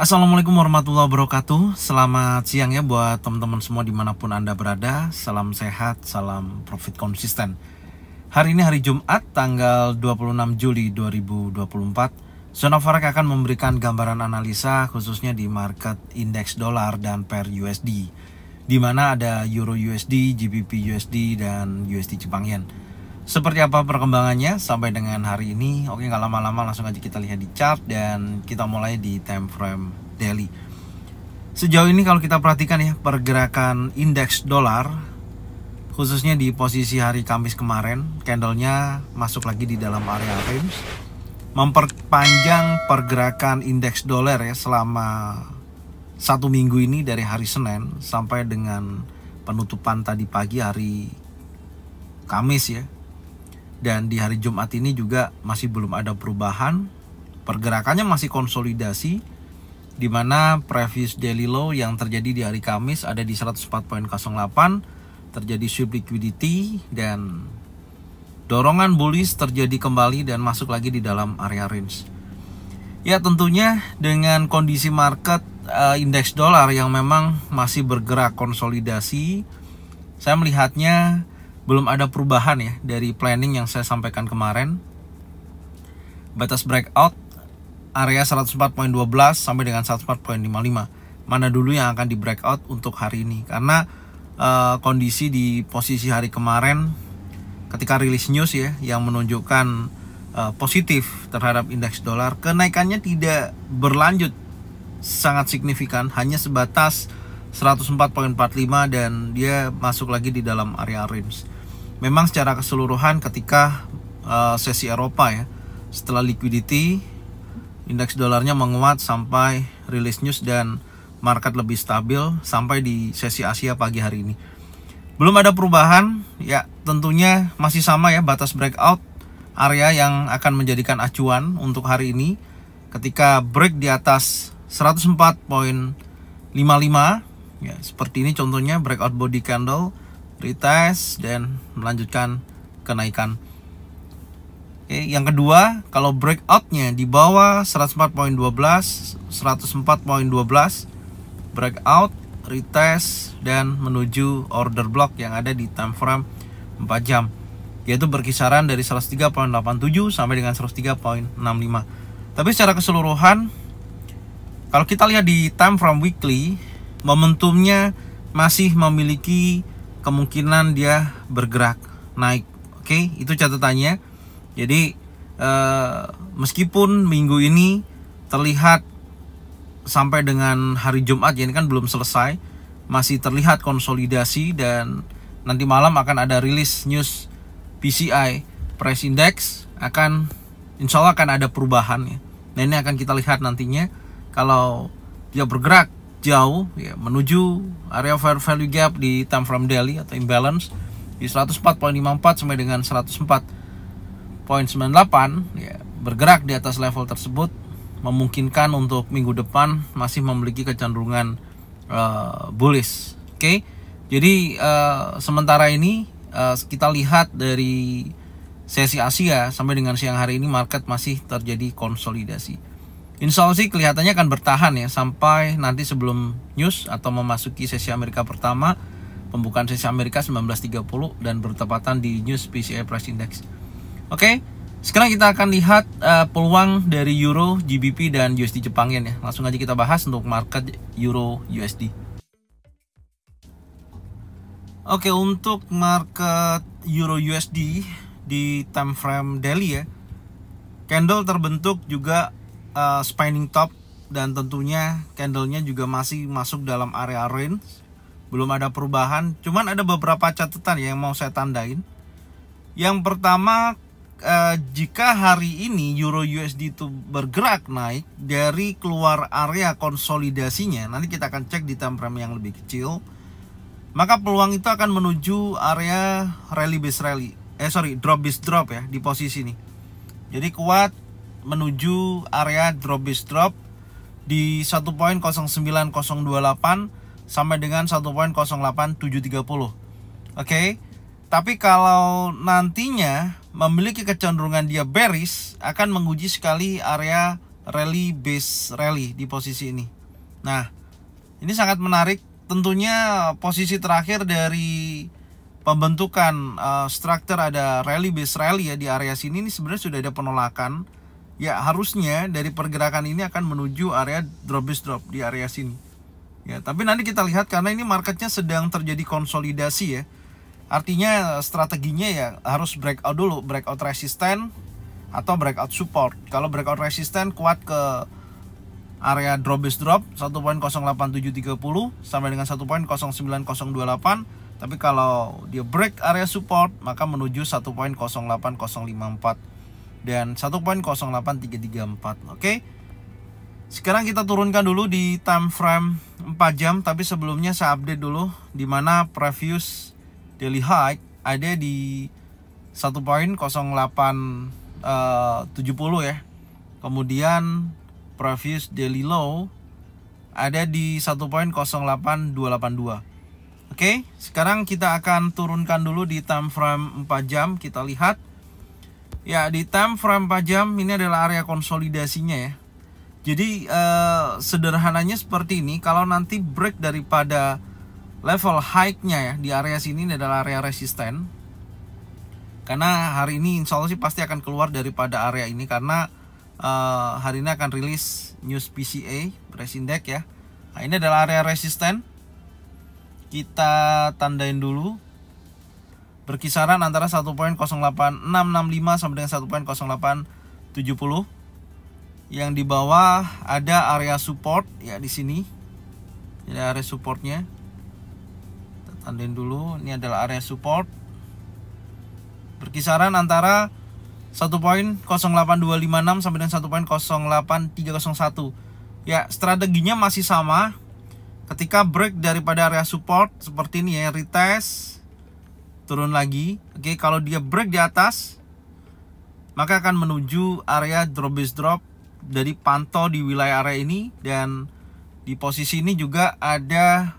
Assalamualaikum warahmatullahi wabarakatuh Selamat siang ya buat teman-teman semua dimanapun Anda berada Salam sehat, salam profit konsisten Hari ini hari Jumat tanggal 26 Juli 2024 Sonofarek akan memberikan gambaran analisa khususnya di market indeks dolar dan per USD di mana ada Euro USD, GBP USD, dan USD Jepang Yen seperti apa perkembangannya sampai dengan hari ini. Oke, nggak lama-lama langsung aja kita lihat di chart dan kita mulai di time frame daily. Sejauh ini kalau kita perhatikan ya pergerakan indeks dolar khususnya di posisi hari Kamis kemarin, candlenya masuk lagi di dalam area range memperpanjang pergerakan indeks dolar ya selama satu minggu ini dari hari Senin sampai dengan penutupan tadi pagi hari Kamis ya dan di hari Jumat ini juga masih belum ada perubahan. Pergerakannya masih konsolidasi di mana previous daily low yang terjadi di hari Kamis ada di 104.08 terjadi sweep liquidity dan dorongan bullish terjadi kembali dan masuk lagi di dalam area range. Ya tentunya dengan kondisi market uh, indeks dolar yang memang masih bergerak konsolidasi, saya melihatnya belum ada perubahan ya dari planning yang saya sampaikan kemarin. Batas breakout area 104.12 sampai dengan 104.55. Mana dulu yang akan di breakout untuk hari ini? Karena uh, kondisi di posisi hari kemarin ketika rilis news ya yang menunjukkan uh, positif terhadap indeks dolar, kenaikannya tidak berlanjut sangat signifikan, hanya sebatas 104.45 dan dia masuk lagi di dalam area range memang secara keseluruhan ketika uh, sesi Eropa ya setelah liquidity indeks dolarnya menguat sampai rilis news dan market lebih stabil sampai di sesi Asia pagi hari ini belum ada perubahan ya tentunya masih sama ya batas breakout area yang akan menjadikan acuan untuk hari ini ketika break di atas 104.55 ya seperti ini contohnya breakout body candle retest dan melanjutkan kenaikan Oke, yang kedua kalau breakoutnya di bawah 104.12 104.12 breakout retest dan menuju order block yang ada di time frame 4 jam yaitu berkisaran dari 103.87 sampai dengan 103.65 tapi secara keseluruhan kalau kita lihat di time frame weekly momentumnya masih memiliki kemungkinan dia bergerak naik. Oke, okay? itu catatannya. Jadi eh, meskipun minggu ini terlihat sampai dengan hari Jumat ya ini kan belum selesai, masih terlihat konsolidasi dan nanti malam akan ada rilis news PCI price index akan insya Allah akan ada perubahan ya. Nah ini akan kita lihat nantinya kalau dia bergerak jauh ya menuju area fair value gap di time frame daily atau imbalance di 104.54 sampai dengan 104.98 ya bergerak di atas level tersebut memungkinkan untuk minggu depan masih memiliki kecenderungan uh, bullish. Oke. Okay? Jadi uh, sementara ini uh, kita lihat dari sesi Asia sampai dengan siang hari ini market masih terjadi konsolidasi. Insya kelihatannya akan bertahan ya sampai nanti sebelum news atau memasuki sesi Amerika pertama pembukaan sesi Amerika 1930 dan bertepatan di news PCI Price Index. Oke, sekarang kita akan lihat uh, peluang dari Euro, GBP dan USD Jepangnya ya. Langsung aja kita bahas untuk market Euro USD. Oke, untuk market Euro USD di time frame daily ya. Candle terbentuk juga uh, eh, spinning top dan tentunya candlenya juga masih masuk dalam area range belum ada perubahan cuman ada beberapa catatan yang mau saya tandain yang pertama eh, jika hari ini euro USD itu bergerak naik dari keluar area konsolidasinya nanti kita akan cek di time frame yang lebih kecil maka peluang itu akan menuju area rally base rally eh sorry drop base drop ya di posisi ini jadi kuat menuju area drop base drop di 1.09028 sampai dengan 1.08730. Oke. Okay? Tapi kalau nantinya memiliki kecenderungan dia bearish akan menguji sekali area rally base rally di posisi ini. Nah, ini sangat menarik. Tentunya posisi terakhir dari pembentukan uh, eh, struktur ada rally base rally ya di area sini ini sebenarnya sudah ada penolakan ya harusnya dari pergerakan ini akan menuju area drop base drop di area sini ya tapi nanti kita lihat karena ini marketnya sedang terjadi konsolidasi ya artinya strateginya ya harus breakout dulu breakout resisten atau breakout support kalau breakout resisten kuat ke area drop base drop 1.08730 sampai dengan 1.09028 tapi kalau dia break area support maka menuju 1.08054 dan 1.08334 oke okay? sekarang kita turunkan dulu di time frame 4 jam tapi sebelumnya saya update dulu di mana previous daily high ada di 1.0870 eh, uh, ya kemudian previous daily low ada di 1.08282 Oke, sekarang kita akan turunkan dulu di time frame 4 jam kita lihat Ya, di time frame pajam ini adalah area konsolidasinya ya. Jadi eh, sederhananya seperti ini, kalau nanti break daripada level high-nya ya di area sini ini adalah area resisten. Karena hari ini insya Allah sih pasti akan keluar daripada area ini karena eh, hari ini akan rilis news PCA price index ya. Nah, ini adalah area resisten. Kita tandain dulu berkisaran antara 1.08665 sampai dengan 1.0870. Yang di bawah ada area support ya di sini. Ini area supportnya. Kita tandain dulu, ini adalah area support. Berkisaran antara 1.08256 sampai dengan 1.08301. Ya, strateginya masih sama. Ketika break daripada area support seperti ini ya, retest turun lagi oke okay, kalau dia break di atas maka akan menuju area drop base drop dari pantau di wilayah area ini dan di posisi ini juga ada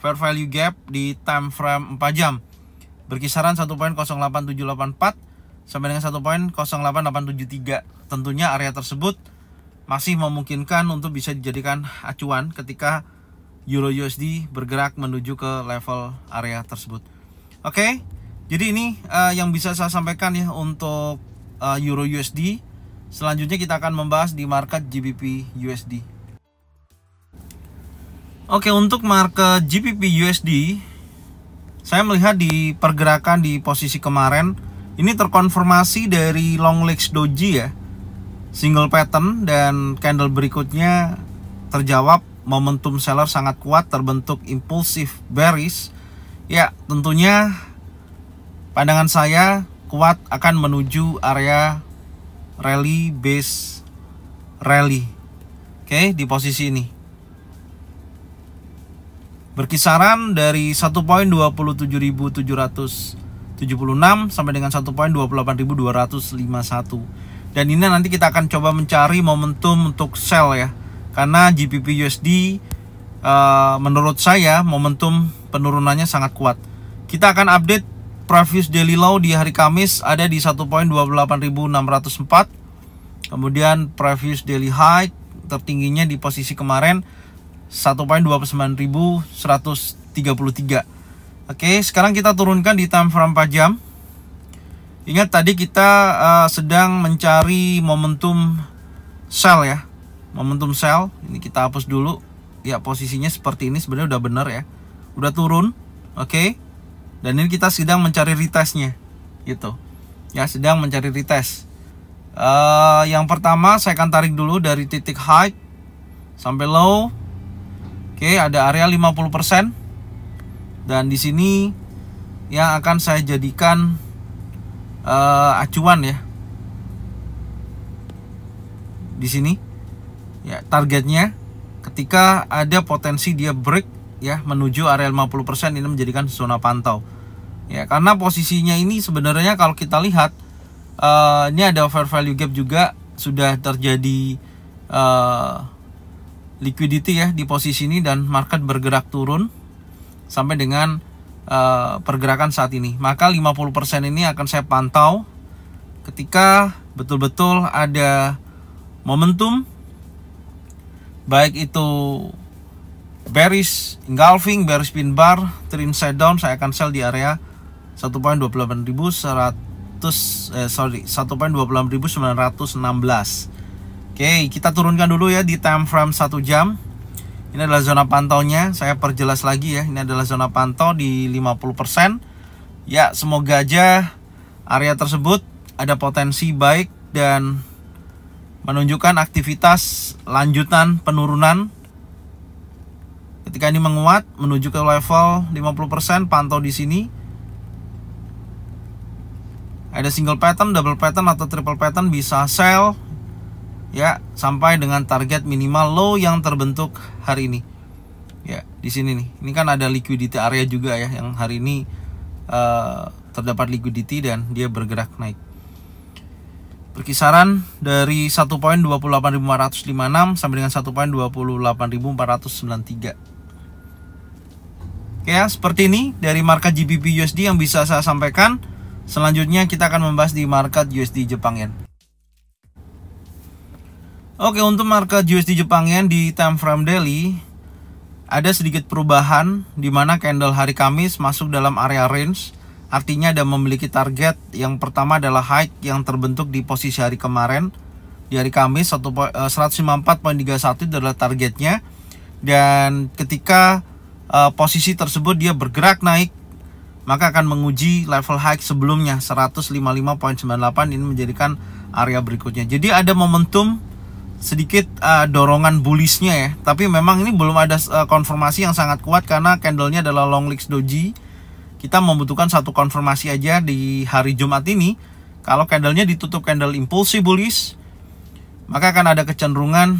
fair value gap di time frame 4 jam berkisaran 1.08784 sampai dengan 1.08873 tentunya area tersebut masih memungkinkan untuk bisa dijadikan acuan ketika Euro USD bergerak menuju ke level area tersebut. Oke, okay? jadi ini uh, yang bisa saya sampaikan ya untuk uh, Euro USD. Selanjutnya kita akan membahas di market GBP USD. Oke, okay, untuk market GBP USD, saya melihat di pergerakan di posisi kemarin ini terkonfirmasi dari long legs doji ya, single pattern dan candle berikutnya terjawab momentum seller sangat kuat terbentuk impulsif bearish Ya, tentunya pandangan saya kuat akan menuju area rally base rally. Oke, di posisi ini. Berkisaran dari 1.27776 sampai dengan 1.28251 dan ini nanti kita akan coba mencari momentum untuk sell ya karena GBP USD eh, menurut saya momentum penurunannya sangat kuat. Kita akan update previous daily low di hari Kamis ada di 1.28604. Kemudian previous daily high tertingginya di posisi kemarin 1.29133. Oke, sekarang kita turunkan di time frame 4 jam. Ingat tadi kita uh, sedang mencari momentum sell ya. Momentum sell, ini kita hapus dulu. Ya, posisinya seperti ini sebenarnya udah benar ya udah turun oke okay? dan ini kita sedang mencari retestnya gitu ya sedang mencari retest uh, yang pertama saya akan tarik dulu dari titik high sampai low oke okay, ada area 50% dan di sini yang akan saya jadikan uh, acuan ya di sini ya targetnya ketika ada potensi dia break ya menuju area 50% ini menjadikan zona pantau ya karena posisinya ini sebenarnya kalau kita lihat uh, ini ada fair value gap juga sudah terjadi uh, liquidity ya di posisi ini dan market bergerak turun sampai dengan uh, pergerakan saat ini maka 50% ini akan saya pantau ketika betul-betul ada momentum baik itu bearish engulfing, bearish pin bar, trim side down, saya akan sell di area 1.28100 eh sorry, 1.28916. Oke, kita turunkan dulu ya di time frame 1 jam. Ini adalah zona pantaunya, saya perjelas lagi ya. Ini adalah zona pantau di 50%. Ya, semoga aja area tersebut ada potensi baik dan menunjukkan aktivitas lanjutan penurunan Ketika ini menguat menuju ke level 50%, pantau di sini. Ada single pattern, double pattern atau triple pattern bisa sell ya sampai dengan target minimal low yang terbentuk hari ini. Ya, di sini nih. Ini kan ada liquidity area juga ya yang hari ini uh, terdapat liquidity dan dia bergerak naik Perkisaran dari 1.28556 sampai dengan 1.28493 ya seperti ini dari market GBP USD yang bisa saya sampaikan selanjutnya kita akan membahas di market USD Jepang Yen Oke untuk market USD Jepang Yen di time frame daily ada sedikit perubahan di mana candle hari Kamis masuk dalam area range artinya ada memiliki target yang pertama adalah high yang terbentuk di posisi hari kemarin di hari Kamis 154.31 eh, adalah targetnya dan ketika uh, posisi tersebut dia bergerak naik maka akan menguji level high sebelumnya 155.98 ini menjadikan area berikutnya. Jadi ada momentum sedikit uh, dorongan bullishnya ya, tapi memang ini belum ada uh, konfirmasi yang sangat kuat karena candlenya adalah long legs doji. Kita membutuhkan satu konfirmasi aja di hari Jumat ini. Kalau candlenya ditutup candle impulsi bullish, maka akan ada kecenderungan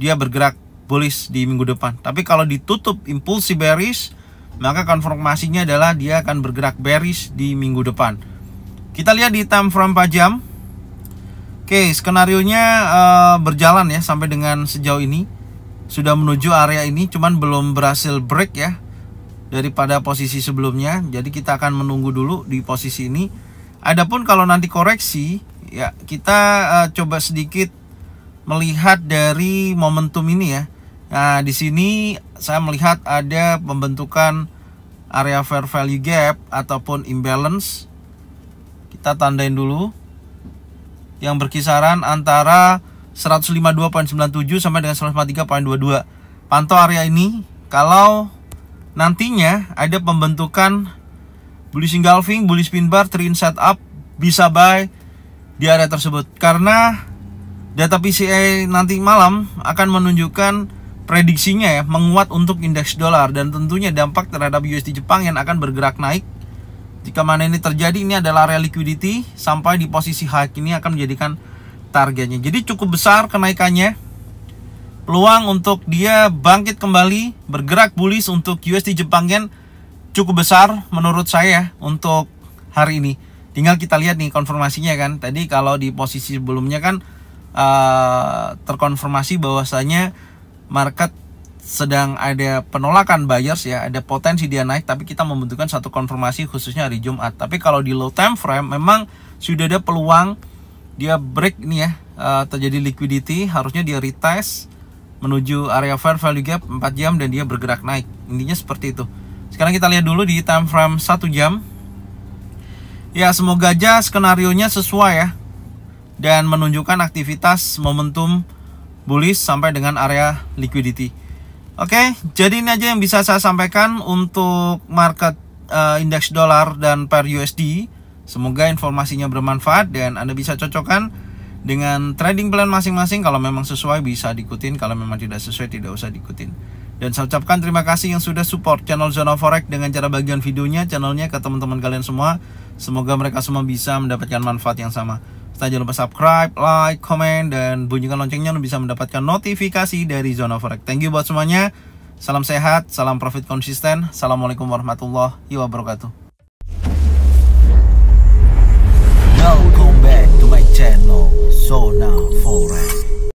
dia bergerak bullish di minggu depan. Tapi kalau ditutup impulsi bearish, maka konfirmasinya adalah dia akan bergerak bearish di minggu depan. Kita lihat di time frame jam. Oke, skenario-nya uh, berjalan ya sampai dengan sejauh ini. Sudah menuju area ini cuman belum berhasil break ya daripada posisi sebelumnya. Jadi kita akan menunggu dulu di posisi ini. Adapun kalau nanti koreksi ya kita uh, coba sedikit melihat dari momentum ini ya Nah, di sini saya melihat ada pembentukan area fair value gap ataupun imbalance. Kita tandain dulu. Yang berkisaran antara 152.97 sampai dengan 153.22. Pantau area ini kalau nantinya ada pembentukan bullish engulfing, bullish pin bar, trend setup bisa buy di area tersebut karena data PCA nanti malam akan menunjukkan prediksinya ya menguat untuk indeks dolar dan tentunya dampak terhadap USD Jepang yang akan bergerak naik. Jika mana ini terjadi ini adalah real liquidity sampai di posisi high ini akan menjadikan targetnya. Jadi cukup besar kenaikannya. Peluang untuk dia bangkit kembali bergerak bullish untuk USD Jepang yen cukup besar menurut saya ya, untuk hari ini. Tinggal kita lihat nih konfirmasinya kan. Tadi kalau di posisi sebelumnya kan uh, terkonfirmasi bahwasanya market sedang ada penolakan buyers ya, ada potensi dia naik tapi kita membutuhkan satu konfirmasi khususnya hari Jumat. Tapi kalau di low time frame memang sudah ada peluang dia break nih ya, eh, terjadi liquidity, harusnya dia retest menuju area fair value gap 4 jam dan dia bergerak naik. Intinya seperti itu. Sekarang kita lihat dulu di time frame 1 jam. Ya, semoga aja skenario nya sesuai ya dan menunjukkan aktivitas momentum bullish sampai dengan area liquidity. Oke, okay, jadi ini aja yang bisa saya sampaikan untuk market uh, indeks dolar dan per USD. Semoga informasinya bermanfaat dan Anda bisa cocokkan dengan trading plan masing-masing. Kalau memang sesuai bisa diikutin, kalau memang tidak sesuai tidak usah diikutin. Dan saya ucapkan terima kasih yang sudah support channel Zona Forex dengan cara bagian videonya, channelnya ke teman-teman kalian semua. Semoga mereka semua bisa mendapatkan manfaat yang sama. Kita jangan lupa subscribe, like, komen, dan bunyikan loncengnya untuk bisa mendapatkan notifikasi dari Zona Forex. Thank you buat semuanya. Salam sehat, salam profit konsisten. Assalamualaikum warahmatullahi wabarakatuh. Welcome back to my channel, Zona Forex.